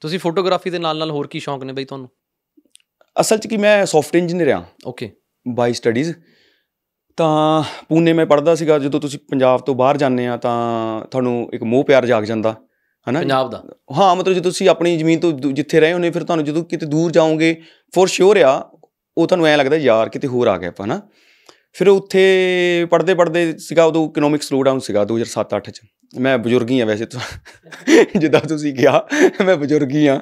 ਤੁਸੀਂ ਫੋਟੋਗ੍ਰਾਫੀ ਦੇ ਨਾਲ ਨਾਲ ਹੋਰ ਕੀ ਸ਼ੌਂਕ ਨੇ ਬਈ ਤੁਹਾਨੂੰ ਅਸਲ 'ਚ ਕਿ ਮੈਂ ਸੌਫਟ ਇੰਜੀਨੀਅਰ ਆ ਓਕੇ ਬਾਈ ਸਟੱਡੀਜ਼ ਤਾਂ ਪੂਨੇ ਮੈਂ ਪੜਦਾ ਸੀਗਾ ਜਦੋਂ ਤੁਸੀਂ ਪੰਜਾਬ ਤੋਂ ਬਾਹਰ ਜਾਂਦੇ ਆ ਤਾਂ ਤੁਹਾਨੂੰ ਇੱਕ ਮੋਹ ਪਿਆਰ ਜਾਗ ਜਾਂਦਾ ਹਨਾ ਪੰਜਾਬ ਦਾ ਹਾਂ ਮਤਲਬ ਜੇ ਤੁਸੀਂ ਆਪਣੀ ਜ਼ਮੀਨ ਤੋਂ ਜਿੱਥੇ ਰਹੇ ਹੋਨੇ ਫਿਰ ਤੁਹਾਨੂੰ ਜਦੋਂ ਕਿਤੇ ਦੂਰ ਜਾਓਗੇ ਫੋਰ ਸ਼ੋਰ ਆ ਉਹ ਤੁਹਾਨੂੰ ਐ ਲੱਗਦਾ ਯਾਰ ਕਿਤੇ ਹੋਰ ਆ ਗਿਆ ਆਪਾਂ ਹਨਾ ਫਿਰ ਉੱਥੇ ਪੜਦੇ ਪੜਦੇ ਸੀਗਾ ਉਦੋਂ ਇਕਨੋਮਿਕ ਡਾਊਨ ਸੀਗਾ 2007-8 ਚ ਮੈਂ ਬਜ਼ੁਰਗ ਹੀ ਆ ਵੈਸੇ ਤਾਂ ਜਿੱਦਾਂ ਤੁਸੀਂ ਕਿਹਾ ਮੈਂ ਬਜ਼ੁਰਗ ਹੀ ਆ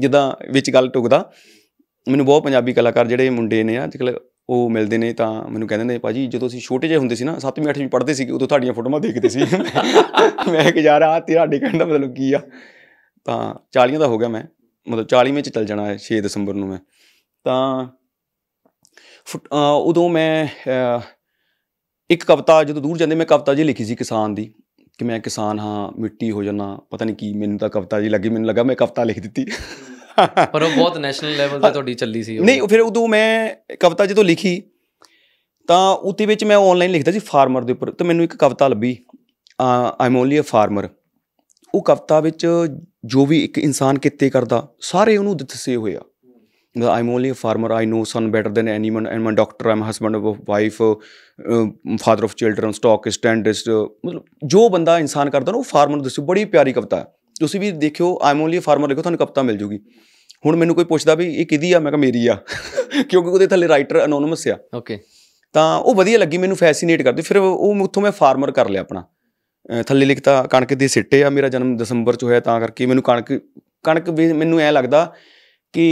ਜਿੱਦਾਂ ਵਿੱਚ ਗੱਲ ਟੁਕਦਾ ਮੈਨੂੰ ਬਹੁਤ ਪੰਜਾਬੀ ਕਲਾਕਾਰ ਜਿਹੜੇ ਮੁੰਡੇ ਨੇ ਅੱਜ ਕੱਲ ਉਹ ਮਿਲਦੇ ਨੇ ਤਾਂ ਮੈਨੂੰ ਕਹਿੰਦੇ ਨੇ ਭਾਜੀ ਜਦੋਂ ਅਸੀਂ ਛੋਟੇ ਜਿਹੇ ਹੁੰਦੇ ਸੀ ਨਾ 7ਵੀਂ 8ਵੀਂ ਪੜ੍ਹਦੇ ਸੀ ਉਦੋਂ ਤੁਹਾਡੀਆਂ ਫੋਟੋਆਂ ਦੇਖਦੇ ਸੀ ਮੈਂ ਕਿ ਯਾਰ ਆ ਤੁਹਾਡੇ ਡੇ ਕਹਿੰਦਾ ਮਤਲਬ ਕੀ ਆ ਤਾਂ 40 ਦਾ ਹੋ ਗਿਆ ਮੈਂ ਮਤਲਬ 40ਵੇਂ ਚ ਚੱਲ ਜਾਣਾ ਹੈ 6 ਦਸੰਬਰ ਨੂੰ ਮੈਂ ਤਾਂ ਉਦੋਂ ਮੈਂ ਇੱਕ ਕਵਿਤਾ ਜਦੋਂ ਦੂਰ ਜਾਂਦੇ ਮੈਂ ਕਵਿਤਾ ਜੀ ਲਿਖੀ ਸੀ ਕਿਸਾਨ ਦੀ ਕਿ ਮੈਂ ਕਿਸਾਨ ਹਾਂ ਮਿੱਟੀ ਹੋ ਜਾਣਾ ਪਤਾ ਨਹੀਂ ਕੀ ਮੈਨੂੰ ਤਾਂ ਕਵਿਤਾ ਜੀ ਲੱਗੀ ਮੈਨੂੰ ਲੱਗਾ ਮੈਂ ਕਵਿਤਾ ਲਿਖ ਦਿੱਤੀ ਪਰ ਉਹ ਬਹੁਤ ਨੈਸ਼ਨਲ ਲੈਵਲ ਤੇ ਤੁਹਾਡੀ ਚੱਲੀ ਸੀ ਨਹੀਂ ਫਿਰ ਉਦੋਂ ਮੈਂ ਕਵਿਤਾ ਜਦੋਂ ਲਿਖੀ ਤਾਂ ਉਤੇ ਵਿੱਚ ਮੈਂ ਆਨਲਾਈਨ ਲਿਖਦਾ ਸੀ ਫਾਰਮਰ ਦੇ ਉੱਪਰ ਤੇ ਮੈਨੂੰ ਇੱਕ ਕਵਿਤਾ ਲੱਭੀ ਆਮ ਓਨਲੀ ਅ ਫਾਰਮਰ ਉਹ ਕਵਿਤਾ ਵਿੱਚ ਜੋ ਵੀ ਇੱਕ ਇਨਸਾਨ ਕਿਤੇ ਕਰਦਾ ਸਾਰੇ ਉਹਨੂੰ ਦਿੱਤੇ ਹੋਏ ਆ I'm only a farmer. I know sun better than anyone. I'm a doctor. I'm a husband of wife father of of stock stockist, dentist. ਮਤਲਬ ਜੋ ਬੰਦਾ ਇਨਸਾਨ ਕਰਦਾ ਨਾ ਉਹ ਫਾਰਮਰ ਦੱਸੋ ਬੜੀ ਪਿਆਰੀ ਕਵਿਤਾ ਹੈ ਤੁਸੀਂ ਵੀ ਦੇਖਿਓ ਆਮ ਓਨਲੀ ਅ ਫਾਰਮਰ ਲਿਖੋ ਤੁਹਾਨੂੰ ਕਵਿਤਾ ਮਿਲ ਜੂਗੀ ਹੁਣ ਮੈਨੂੰ ਕੋਈ ਪੁੱਛਦਾ ਵੀ ਇਹ ਕਿਦੀ ਆ ਮੈਂ ਕਿਹਾ ਮੇਰੀ ਆ ਕਿਉਂਕਿ ਉਹਦੇ ਥੱਲੇ ਰਾਈਟਰ ਅਨੋਨਿਮਸ ਆ ਓਕੇ ਤਾਂ ਉਹ ਵਧੀਆ ਲੱਗੀ ਮੈਨੂੰ ਫੈਸੀਨੇਟ ਕਰਦੀ ਫਿਰ ਉਹ ਉੱਥੋਂ ਮੈਂ ਫਾਰਮਰ ਕਰ ਲਿਆ ਆਪਣਾ ਥੱਲੇ ਲਿਖਤਾ ਕਣਕ ਦੇ ਸਿੱਟੇ ਆ ਮੇਰਾ ਜਨਮ ਦਸੰਬਰ ਚ ਹੋਇਆ ਤਾਂ ਕਰਕੇ ਮੈਨੂੰ ਕਣਕ ਕਣਕ ਵੀ ਮੈਨੂੰ ਐ ਲੱਗਦਾ ਕਿ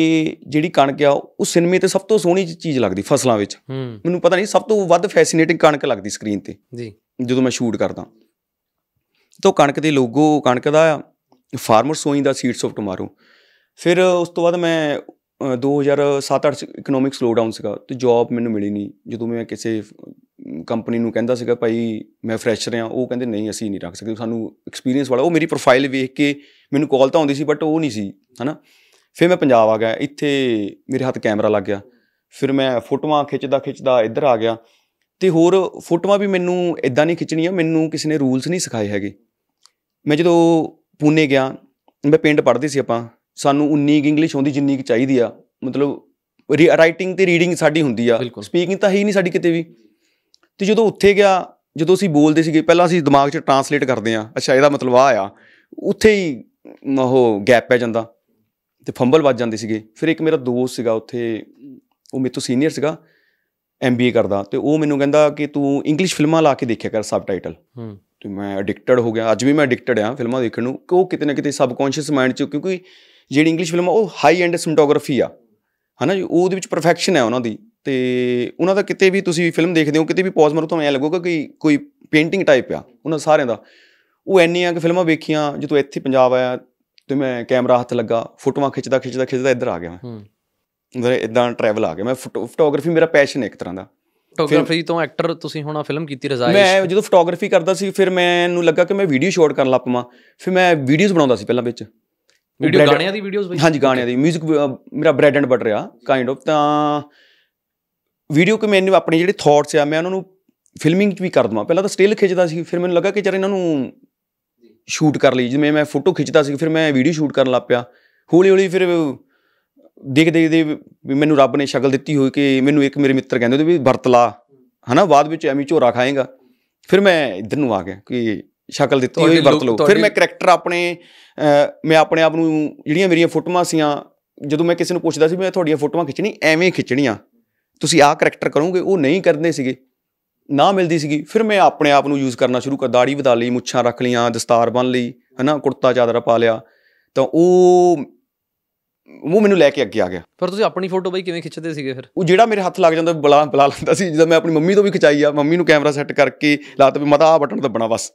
ਜਿਹੜੀ ਕਣਕ ਆ ਉਹ ਸਿਨਮੇ ਤੇ ਸਭ ਤੋਂ ਸੋਹਣੀ ਚੀਜ਼ ਲੱਗਦੀ ਫਸਲਾਂ ਵਿੱਚ ਮੈਨੂੰ ਪਤਾ ਨਹੀਂ ਸਭ ਤੋਂ ਵੱਧ ਫੈਸੀਨੇਟਿੰਗ ਕਣਕ ਲੱਗਦੀ ਸਕਰੀਨ ਤੇ ਜੀ ਜਦੋਂ ਮੈਂ ਸ਼ੂਟ ਕਰਦਾ ਤੋਂ ਕਣਕ ਦੇ ਲੋਗੋ ਕਣਕ ਦਾ ਫਾਰਮਰ ਸੋਈ ਦਾ ਸੀਡਸ ਆਫ ਟਮਾਰੋ ਫਿਰ ਉਸ ਤੋਂ ਬਾਅਦ ਮੈਂ 2007-8 ਇਕਨੋਮਿਕ ਸਲੋਡਾਊਨ ਸੀਗਾ ਤੇ ਜੌਬ ਮੈਨੂੰ ਮਿਲੀ ਨਹੀਂ ਜਦੋਂ ਮੈਂ ਕਿਸੇ ਕੰਪਨੀ ਨੂੰ ਕਹਿੰਦਾ ਸੀਗਾ ਭਾਈ ਮੈਂ ਫਰੈਸ਼ਰ ਆ ਉਹ ਕਹਿੰਦੇ ਨਹੀਂ ਅਸੀਂ ਨਹੀਂ ਰੱਖ ਸਕਦੇ ਸਾਨੂੰ ਐਕਸਪੀਰੀਅੰਸ ਵਾਲਾ ਉਹ ਮੇਰੀ ਪ੍ਰੋਫਾਈਲ ਵੇਖ ਕੇ ਮੈਨੂੰ ਕਾਲ ਤਾਂ ਆਉਂਦੀ ਸੀ ਬਟ ਉਹ ਨਹੀਂ ਸੀ ਹਨਾ ਫਿਰ ਮੈਂ ਪੰਜਾਬ ਆ ਗਿਆ ਇੱਥੇ ਮੇਰੇ ਹੱਥ ਕੈਮਰਾ ਲੱਗ ਗਿਆ ਫਿਰ ਮੈਂ ਫੋਟੋਆਂ ਖਿੱਚਦਾ ਖਿੱਚਦਾ ਇੱਧਰ ਆ ਗਿਆ ਤੇ ਹੋਰ ਫੋਟੋਆਂ ਵੀ ਮੈਨੂੰ ਇਦਾਂ ਨਹੀਂ ਖਿੱਚਣੀਆਂ ਮੈਨੂੰ ਕਿਸੇ ਨੇ ਰੂਲਸ ਨਹੀਂ ਸਿਖਾਏ ਹੈਗੇ ਮੈਂ ਜਦੋਂ ਪੂਨੇ ਗਿਆ ਮੈਂ ਪੇਂਟ ਪੜ੍ਹਦੇ ਸੀ ਆਪਾਂ ਸਾਨੂੰ 19 ਇੰਗਲਿਸ਼ ਆਉਂਦੀ ਜਿੰਨੀ ਕਿ ਚਾਹੀਦੀ ਆ ਮਤਲਬ ਰਾਈਟਿੰਗ ਤੇ ਰੀਡਿੰਗ ਸਾਡੀ ਹੁੰਦੀ ਆ ਸਪੀਕਿੰਗ ਤਾਂ ਹੈ ਹੀ ਨਹੀਂ ਸਾਡੀ ਕਿਤੇ ਵੀ ਤੇ ਜਦੋਂ ਉੱਥੇ ਗਿਆ ਜਦੋਂ ਅਸੀਂ ਬੋਲਦੇ ਸੀਗੇ ਪਹਿਲਾਂ ਅਸੀਂ ਦਿਮਾਗ 'ਚ ਟਰਾਂਸਲੇਟ ਕਰਦੇ ਆ ਅੱਛਾ ਇਹਦਾ ਮਤਲਬ ਆ ਆ ਉੱਥੇ ਹੀ ਉਹ ਗੈਪ ਪੈ ਜਾਂਦਾ ਤੇ ਫੰਬਲ ਵੱਜ ਜਾਂਦੇ ਸੀਗੇ ਫਿਰ ਇੱਕ ਮੇਰਾ ਦੋਸਤ ਸੀਗਾ ਉੱਥੇ ਉਹ ਮੇਰੇ ਤੋਂ ਸੀਨੀਅਰ ਸੀਗਾ ਐਮਬੀਏ ਕਰਦਾ ਤੇ ਉਹ ਮੈਨੂੰ ਕਹਿੰਦਾ ਕਿ ਤੂੰ ਇੰਗਲਿਸ਼ ਫਿਲਮਾਂ ਲਾ ਕੇ ਦੇਖਿਆ ਕਰ ਸਬਟਾਈਟਲ ਹੂੰ ਤੇ ਮੈਂ ਐਡਿਕਟਡ ਹੋ ਗਿਆ ਅੱਜ ਵੀ ਮੈਂ ਐਡਿਕਟਡ ਆ ਫਿਲਮਾਂ ਦੇਖਣ ਨੂੰ ਕਿਉਂ ਉਹ ਕਿਤੇ ਨਾ ਕਿਤੇ ਸਬਕੌਂਸ਼ੀਅਸ ਮਾਈਂਡ 'ਚ ਕਿਉਂਕਿ ਜਿਹੜੀ ਇੰਗਲਿਸ਼ ਫਿਲਮ ਆ ਉਹ ਹਾਈ ਐਂਡ ਸਿਮਟੋਗ੍ਰਾਫੀ ਆ ਹਨਾ ਜੀ ਉਹਦੇ ਵਿੱਚ ਪਰਫੈਕਸ਼ਨ ਹੈ ਉਹਨਾਂ ਦੀ ਤੇ ਉਹਨਾਂ ਦਾ ਕਿਤੇ ਵੀ ਤੁਸੀਂ ਫਿਲਮ ਦੇਖਦੇ ਹੋ ਕਿਤੇ ਵੀ ਪੌਜ਼ ਮਾਰੋ ਤੁਹਾਨੂੰ ਐ ਲੱਗੂਗਾ ਕਿ ਕੋਈ ਪੇਂਟਿੰਗ ਟਾਈਪ ਆ ਉਹਨਾਂ ਸਾਰਿਆਂ ਦਾ ਉਹ ਐਨੀਆਂ ਕਿ ਫਿਲਮਾਂ ਵੇਖੀਆਂ ਜਦੋਂ ਇੱਥੇ ਪੰਜਾਬ ਆਇਆ ਤੇ ਮੈਂ ਕੈਮਰਾ ਹੱਥ ਲੱਗਾ ਫੋਟੋਆਂ ਖਿੱਚਦਾ ਖਿੱਚਦਾ ਖਿੱਚਦਾ ਇੱਧਰ ਆ ਗਿਆ ਮੈਂ ਹੂੰ ਇਦਾਂ ਟਰੈਵਲ ਆ ਗਿਆ ਮੈਂ ਫੋਟੋਗ੍ਰਾਫੀ ਮੇਰਾ ਪੈਸ਼ਨ ਹੈ ਇੱਕ ਤਰ੍ਹਾਂ ਦਾ ਫੋਟੋਗ੍ਰਾਫੀ ਤੋਂ ਐਕਟਰ ਤੁਸੀਂ ਹੁਣ ਫਿਲਮ ਕੀਤੀ ਰਜ਼ਾਇਸ਼ ਮੈਂ ਜਦੋਂ ਫੋਟੋਗ੍ਰਾਫੀ ਕਰਦਾ ਸੀ ਫਿਰ ਮੈਨੂੰ ਲੱਗਾ ਕਿ ਮੈਂ ਵੀਡੀਓ ਸ਼ੂਟ ਕਰਨ ਲੱਪਾਂ ਫਿਰ ਮੈਂ ਵੀਡੀਓਜ਼ ਬਣਾਉਂਦਾ ਸੀ ਪਹਿਲਾਂ ਵਿੱਚ ਵੀਡੀਓ ਗਾਣਿਆਂ ਦੀ ਵੀਡੀਓਜ਼ ਬਈ ਹਾਂਜੀ ਗਾਣਿਆਂ ਦੀ 뮤직 ਮੇਰਾ ਬ੍ਰੈਡ ਐਂਡ ਬਟਰ ਆ ਕਾਈਂਡ ਆਫ ਤਾਂ ਵੀਡੀਓ ਕਿ ਮੈਨੂੰ ਆਪਣੀ ਜਿਹੜੀ ਥਾਟਸ ਆ ਮੈਂ ਉਹਨਾਂ ਨੂੰ ਫਿਲਮਿੰਗ ਵੀ ਕਰ ਦਵਾਂ ਪਹਿਲਾਂ ਤਾਂ ਸਟਿਲ ਖਿੱਚਦਾ ਸੀ ਫਿਰ ਮੈਨੂੰ ਲੱਗਾ ਕਿ ਜਰ ਇਹਨਾਂ ਨੂੰ ਸ਼ੂਟ ਕਰ ਲਈ ਜਿਵੇਂ ਮੈਂ ਫੋਟੋ ਖਿੱਚਦਾ ਸੀ ਫਿਰ ਮੈਂ ਵੀਡੀਓ ਸ਼ੂਟ ਕਰਨ ਲੱਗ ਪਿਆ ਹੌਲੀ ਹੌਲੀ ਫਿਰ ਦੇਖ ਦੇ ਦੇ ਮੈਨੂੰ ਰੱਬ ਨੇ ਸ਼ਕਲ ਦਿੱਤੀ ਹੋਈ ਕਿ ਮੈਨੂੰ ਇੱਕ ਮੇਰੇ ਮਿੱਤਰ ਕਹਿੰਦੇ ਉਹ ਵੀ ਵਰਤਲਾ ਹਨਾ ਬਾਅਦ ਵਿੱਚ ਐਵੇਂ ਝੋਰਾ ਖਾਏਗਾ ਫਿਰ ਮੈਂ ਇਧਰ ਨੂੰ ਆ ਗਿਆ ਕਿ ਸ਼ਕਲ ਦਿੱਤੀ ਹੋਈ ਵਰਤ ਲਓ ਫਿਰ ਮੈਂ ਕੈਰੈਕਟਰ ਆਪਣੇ ਮੈਂ ਆਪਣੇ ਆਪ ਨੂੰ ਜਿਹੜੀਆਂ ਮੇਰੀਆਂ ਫੋਟੋਆਂ ਸੀਆਂ ਜਦੋਂ ਮੈਂ ਕਿਸੇ ਨੂੰ ਪੁੱਛਦਾ ਸੀ ਮੈਂ ਤੁਹਾਡੀਆਂ ਫੋਟੋਆਂ ਖਿੱਚਣੀ ਐਵੇਂ ਖਿੱਚਣੀਆਂ ਤੁਸੀਂ ਆਹ ਕੈਰੈਕਟਰ ਕਰੋਗੇ ਉਹ ਨਹੀਂ ਕਰਦੇ ਸੀਗੇ ਨਾ ਮਿਲਦੀ ਸੀਗੀ ਫਿਰ ਮੈਂ ਆਪਣੇ ਆਪ ਨੂੰ ਯੂਜ਼ ਕਰਨਾ ਸ਼ੁਰੂ ਕਰ ਦਾੜੀ ਵਧਾ ਲਈ ਮੁੱਛਾਂ ਰੱਖ ਲਈਆਂ ਦਸਤਾਰ ਬੰਨ ਲਈ ਹਨਾ ਕੁੜਤਾ ਚਾਦਰਾ ਪਾ ਲਿਆ ਤਾਂ ਉਹ ਉਹ ਮੈਨੂੰ ਲੈ ਕੇ ਅੱਗੇ ਆ ਗਿਆ ਪਰ ਤੁਸੀਂ ਆਪਣੀ ਫੋਟੋ ਬਈ ਕਿਵੇਂ ਖਿੱਚਦੇ ਸੀਗੇ ਫਿਰ ਉਹ ਜਿਹੜਾ ਮੇਰੇ ਹੱਥ ਲੱਗ ਜਾਂਦਾ ਬਲਾ ਬਲਾ ਲੈਂਦਾ ਸੀ ਜਦੋਂ ਮੈਂ ਆਪਣੀ ਮੰਮੀ ਤੋਂ ਵੀ ਖਿਚਾਈ ਆ ਮੰਮੀ ਨੂੰ ਕੈਮਰਾ ਸੈੱਟ ਕਰਕੇ ਲਾਤ ਵੀ ਮਤਾ ਆ ਬਟਨ ਦੱਬਣਾ ਬਸ